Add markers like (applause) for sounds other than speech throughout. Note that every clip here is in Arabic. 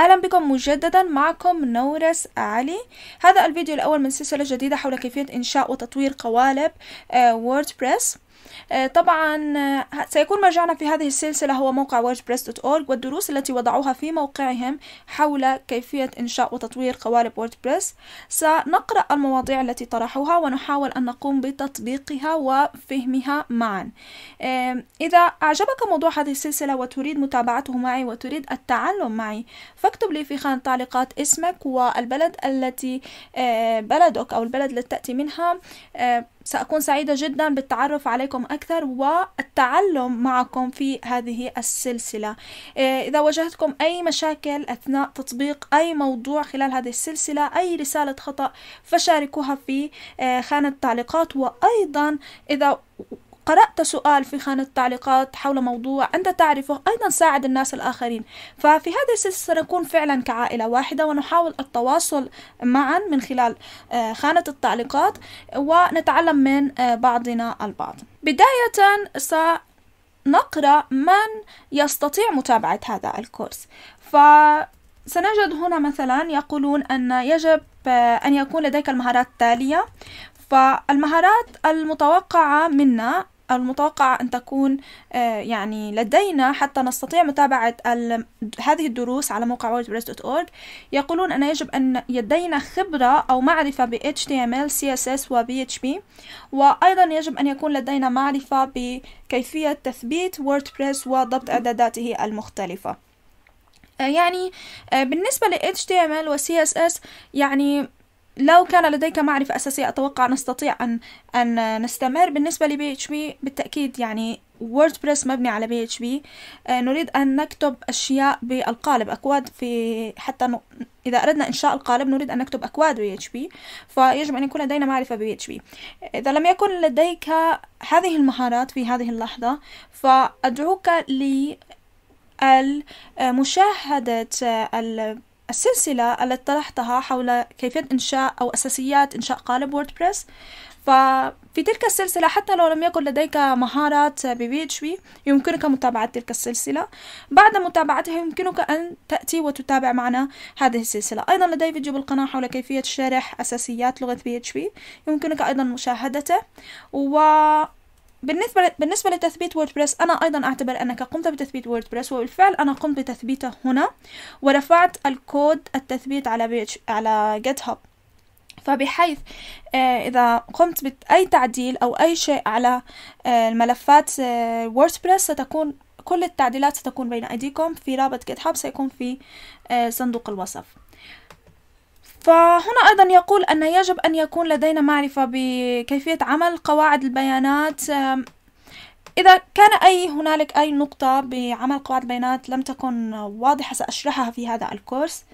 اهلا بكم مجددا معكم نورس علي هذا الفيديو الاول من سلسله جديده حول كيفيه انشاء وتطوير قوالب آه، ووردبريس آه، طبعا آه، سيكون مرجعنا في هذه السلسلة هو موقع wordpress.org والدروس التي وضعوها في موقعهم حول كيفية إنشاء وتطوير قوالب ووردبريس سنقرأ المواضيع التي طرحوها ونحاول أن نقوم بتطبيقها وفهمها معا آه، إذا أعجبك موضوع هذه السلسلة وتريد متابعته معي وتريد التعلم معي فاكتب لي في خانة تعليقات اسمك والبلد التي بلدك أو البلد التي تأتي منها سأكون سعيدة جدا بالتعرف عليكم أكثر والتعلم معكم في هذه السلسلة إيه، إذا واجهتكم أي مشاكل أثناء تطبيق أي موضوع خلال هذه السلسلة أي رسالة خطأ فشاركوها في إيه، خانة التعليقات وأيضا إذا قرأت سؤال في خانة التعليقات حول موضوع أنت تعرفه أيضا ساعد الناس الآخرين ففي هذه السلسلة سنكون فعلا كعائلة واحدة ونحاول التواصل معا من خلال آه، خانة التعليقات ونتعلم من آه، بعضنا البعض بداية سنقرأ من يستطيع متابعة هذا الكورس فسنجد هنا مثلا يقولون أن يجب آه، أن يكون لديك المهارات التالية فالمهارات المتوقعة منا المتوقع أن تكون آه، يعني لدينا حتى نستطيع متابعة هذه الدروس على موقع wordpress.org يقولون أن يجب أن لدينا خبرة أو معرفة ب HTML, CSS و PHP وأيضا يجب أن يكون لدينا معرفة بكيفية تثبيت WordPress وضبط إعداداته المختلفة آه، يعني آه، بالنسبة ل HTML و CSS يعني لو كان لديك معرفة أساسية أتوقع نستطيع أن أن نستمر بالنسبة لبي اتش بي بالتأكيد يعني ووردبريس مبني على بي اتش بي نريد أن نكتب أشياء بالقالب أكواد في حتى ن... إذا أردنا إنشاء القالب نريد أن نكتب أكواد بي اتش بي فيجب أن يكون لدينا معرفة بي اتش بي إذا لم يكن لديك هذه المهارات في هذه اللحظة فأدعوك ل مشاهدة السلسلة التي طرحتها حول كيفية إنشاء أو أساسيات إنشاء قالب ووردبريس ففي تلك السلسلة حتى لو لم يكن لديك مهارات ببي اتش بي يمكنك متابعة تلك السلسلة بعد متابعتها يمكنك أن تأتي وتتابع معنا هذه السلسلة أيضا لدي فيديو بالقناة حول كيفية شرح أساسيات لغة بي اتش بي يمكنك أيضا مشاهدته و بالنسبة بالنسبة لتثبيت ووردبريس أنا أيضا أعتبر أنك قمت بتثبيت ووردبريس وبالفعل أنا قمت بتثبيته هنا ورفعت الكود التثبيت على بيتش على جيت هاب فبحيث آه، إذا قمت بأي تعديل أو أي شيء على آه، الملفات آه، ووردبريس ستكون كل التعديلات ستكون بين أيديكم في رابط جيت هاب سيكون في صندوق الوصف فهنا أيضا يقول أن يجب أن يكون لدينا معرفة بكيفية عمل قواعد البيانات إذا كان أي هنالك أي نقطة بعمل قواعد البيانات لم تكن واضحة سأشرحها في هذا الكورس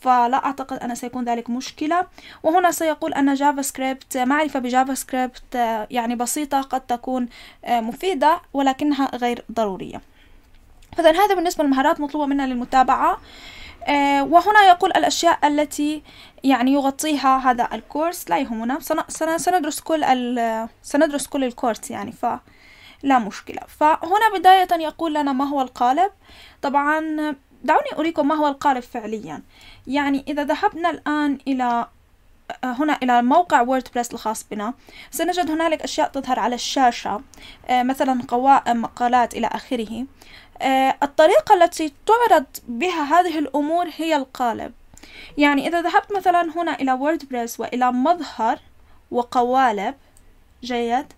فلا أعتقد أن سيكون ذلك مشكلة وهنا سيقول أن جافا سكريبت معرفة بجافا آه، سكريبت يعني بسيطة قد تكون آه، مفيدة ولكنها غير ضرورية فإذا هذا بالنسبة للمهارات مطلوبة منا للمتابعة آه، وهنا يقول الأشياء التي يعني يغطيها هذا الكورس لا يهمنا سندرس كل سندرس كل الكورس يعني ف لا مشكلة فهنا بداية يقول لنا ما هو القالب طبعا دعوني أريكم ما هو القالب فعليا يعني إذا ذهبنا الآن إلى هنا إلى موقع ووردبريس الخاص بنا سنجد هنالك أشياء تظهر على الشاشة آه، مثلا قوائم آه، مقالات إلى آخره آه، الطريقة التي تعرض بها هذه الأمور هي القالب يعني إذا ذهبت مثلا هنا إلى ووردبريس وإلى مظهر وقوالب جيد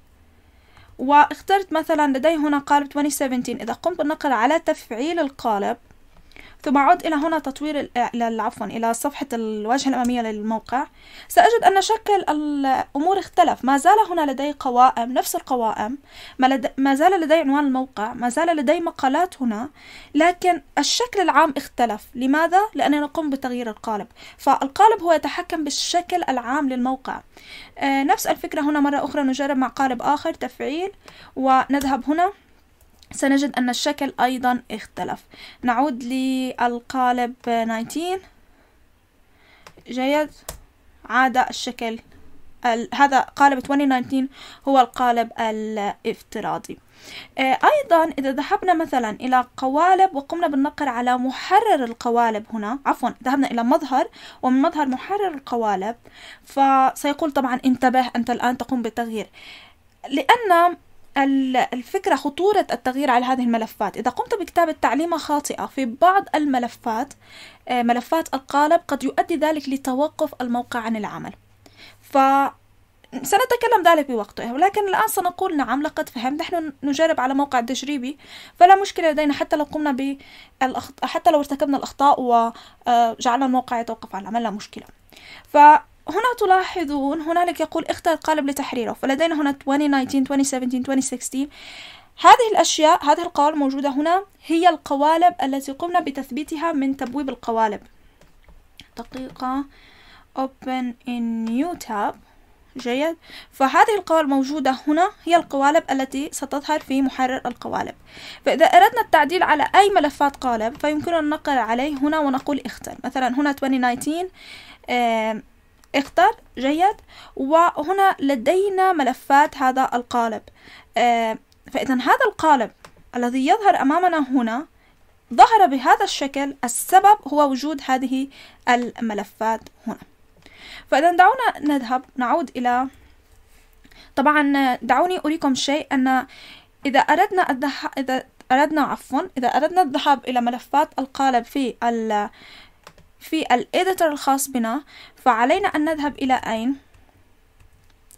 واخترت مثلا لدي هنا قالب 2017 إذا قمت بالنقر على تفعيل القالب ثم أعود إلى هنا تطوير عفوا إلى صفحة الواجهة الأمامية للموقع سأجد أن شكل الأمور اختلف ما زال هنا لدي قوائم نفس القوائم ما, لدي ما زال لدي عنوان الموقع ما زال لدي مقالات هنا لكن الشكل العام اختلف لماذا؟ لأننا نقوم بتغيير القالب فالقالب هو يتحكم بالشكل العام للموقع آه، نفس الفكرة هنا مرة أخرى نجرب مع قالب آخر تفعيل ونذهب هنا سنجد أن الشكل أيضا اختلف نعود للقالب 19 جيد عاد الشكل هذا قالب 2019 هو القالب الافتراضي آه، أيضا إذا ذهبنا مثلا إلى قوالب وقمنا بالنقر على محرر القوالب هنا عفوا ذهبنا إلى مظهر ومن مظهر محرر القوالب فسيقول طبعا انتبه أنت الآن تقوم بالتغيير لأن الفكرة خطورة التغيير على هذه الملفات إذا قمت بكتابة تعليمة خاطئة في بعض الملفات آه، ملفات القالب قد يؤدي ذلك لتوقف الموقع عن العمل ف سنتكلم ذلك بوقته ولكن الآن سنقول نعم لقد فهمت نحن نجرب على موقع تجريبي فلا مشكلة لدينا حتى لو قمنا بالأخطاء حتى لو ارتكبنا الأخطاء وجعلنا آه، الموقع يتوقف عن العمل لا مشكلة ف هنا تلاحظون هنالك يقول اختر قالب لتحريره فلدينا هنا 2019 2017 2016 هذه الأشياء هذه القوالب موجودة هنا هي القوالب التي قمنا بتثبيتها من تبويب القوالب دقيقة open in new tab جيد فهذه القوالب موجودة هنا هي القوالب التي ستظهر في محرر القوالب فإذا أردنا التعديل على أي ملفات قالب فيمكننا النقر عليه هنا ونقول اختر مثلا هنا 2019 اختر جيد وهنا لدينا ملفات هذا القالب آه، فإذا هذا القالب الذي يظهر أمامنا هنا ظهر بهذا الشكل السبب هو وجود هذه الملفات هنا فإذا دعونا نذهب نعود إلى طبعا دعوني أريكم شيء أن إذا أردنا الذهاب إذا أردنا عفوا إذا أردنا الذهاب إلى ملفات القالب في ال... في الإيديتر الخاص بنا فعلينا أن نذهب إلى أين؟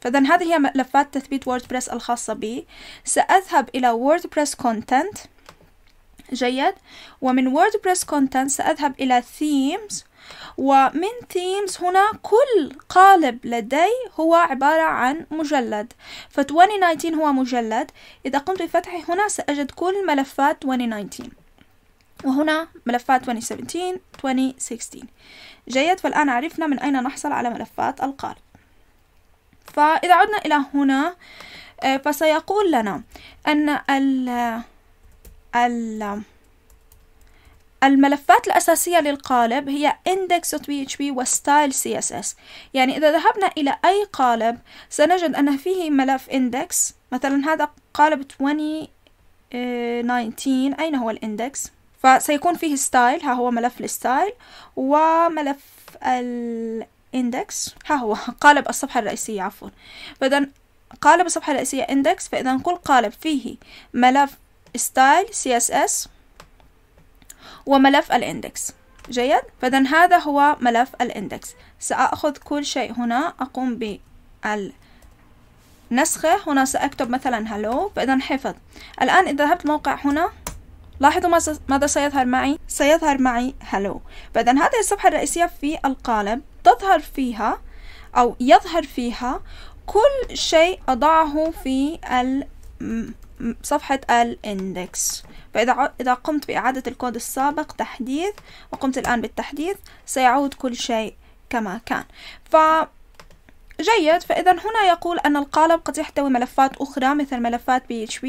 فإذا هذه هي ملفات تثبيت ووردبريس الخاصة بي سأذهب إلى ووردبريس كونتنت جيد ومن ووردبريس كونتنت سأذهب إلى themes ومن themes هنا كل قالب لدي هو عبارة عن مجلد ف 2019 هو مجلد إذا قمت بفتحه هنا سأجد كل ملفات 2019 وهنا ملفات 2017 2016 جيد فالآن عرفنا من أين نحصل على ملفات القارئ فإذا عدنا إلى هنا آه، فسيقول لنا أن ال ال الملفات الأساسية للقالب هي index.php و style.css يعني إذا ذهبنا إلى أي قالب سنجد أن فيه ملف index مثلا هذا قالب 2019 آه، أين هو الاندكس فسيكون فيه ستايل ها هو ملف الستايل وملف الاندكس ها هو (laughs) قالب الصفحة الرئيسية عفوا فإذا قالب الصفحة الرئيسية اندكس فإذا كل قالب فيه ملف ستايل CSS وملف الاندكس جيد فإذا هذا هو ملف الاندكس سأخذ كل شيء هنا أقوم بال نسخة هنا سأكتب مثلا هلو فإذا حفظ الآن إذا ذهبت موقع هنا لاحظوا ماذا سيظهر معي سيظهر معي hello إذا هذه الصفحة الرئيسية في القالب تظهر فيها أو يظهر فيها كل شيء أضعه في صفحة الاندكس فإذا إذا قمت بإعادة الكود السابق تحديث وقمت الآن بالتحديث سيعود كل شيء كما كان ف جيد فإذا هنا يقول أن القالب قد يحتوي ملفات أخرى مثل ملفات PHP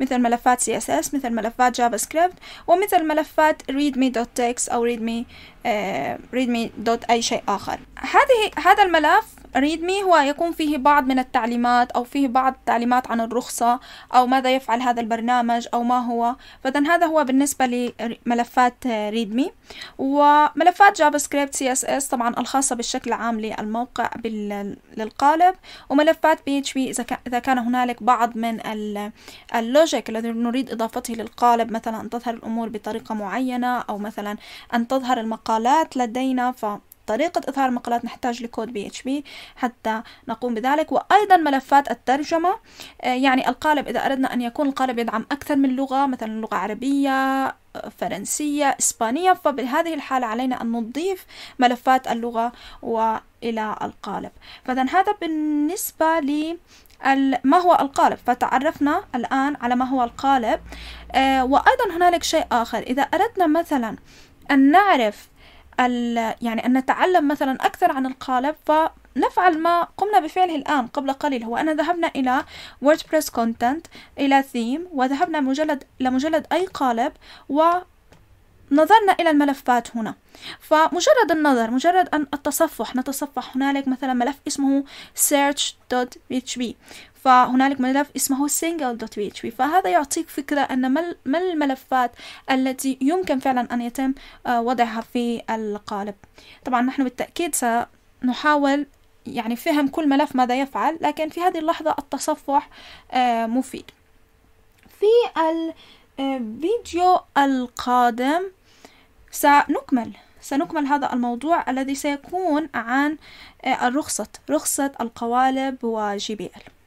مثل ملفات CSS مثل ملفات JavaScript ومثل ملفات readme.txt أو readme آه readme.أي شيء آخر هذه هذا الملف ريدمي هو يكون فيه بعض من التعليمات أو فيه بعض التعليمات عن الرخصة أو ماذا يفعل هذا البرنامج أو ما هو فإذا هذا هو بالنسبة لملفات ريدمي وملفات جافا سكريبت سي اس اس طبعا الخاصة بالشكل العام للموقع للقالب وملفات بي اتش بي إذا كان هنالك بعض من اللوجيك الذي نريد إضافته للقالب مثلا أن تظهر الأمور بطريقة معينة أو مثلا أن تظهر المقالات لدينا ف طريقة إظهار مقالات نحتاج لكود بي اتش بي حتى نقوم بذلك وأيضا ملفات الترجمة آه، يعني القالب إذا أردنا أن يكون القالب يدعم أكثر من لغة مثلا لغة عربية آه، فرنسية إسبانية فبهذه الحالة علينا أن نضيف ملفات اللغة وإلى القالب فإذا هذا بالنسبة لي ما هو القالب فتعرفنا الآن على ما هو القالب آه، وأيضا هنالك شيء آخر إذا أردنا مثلا أن نعرف يعني أن نتعلم مثلا أكثر عن القالب فنفعل ما قمنا بفعله الآن قبل قليل هو أن ذهبنا إلى WordPress Content إلى Theme وذهبنا مجلد لمجلد أي قالب و نظرنا إلى الملفات هنا فمجرد النظر مجرد أن التصفح نتصفح هنالك مثلا ملف اسمه search.php فهنالك ملف اسمه single.php فهذا يعطيك فكرة أن ما الملفات التي يمكن فعلا أن يتم آه، وضعها في القالب طبعا نحن بالتأكيد سنحاول يعني فهم كل ملف ماذا يفعل لكن في هذه اللحظة التصفح آه، مفيد في الفيديو آه، القادم سنكمل سنكمل هذا الموضوع الذي سيكون عن آه، الرخصة رخصة القوالب وجي بي ال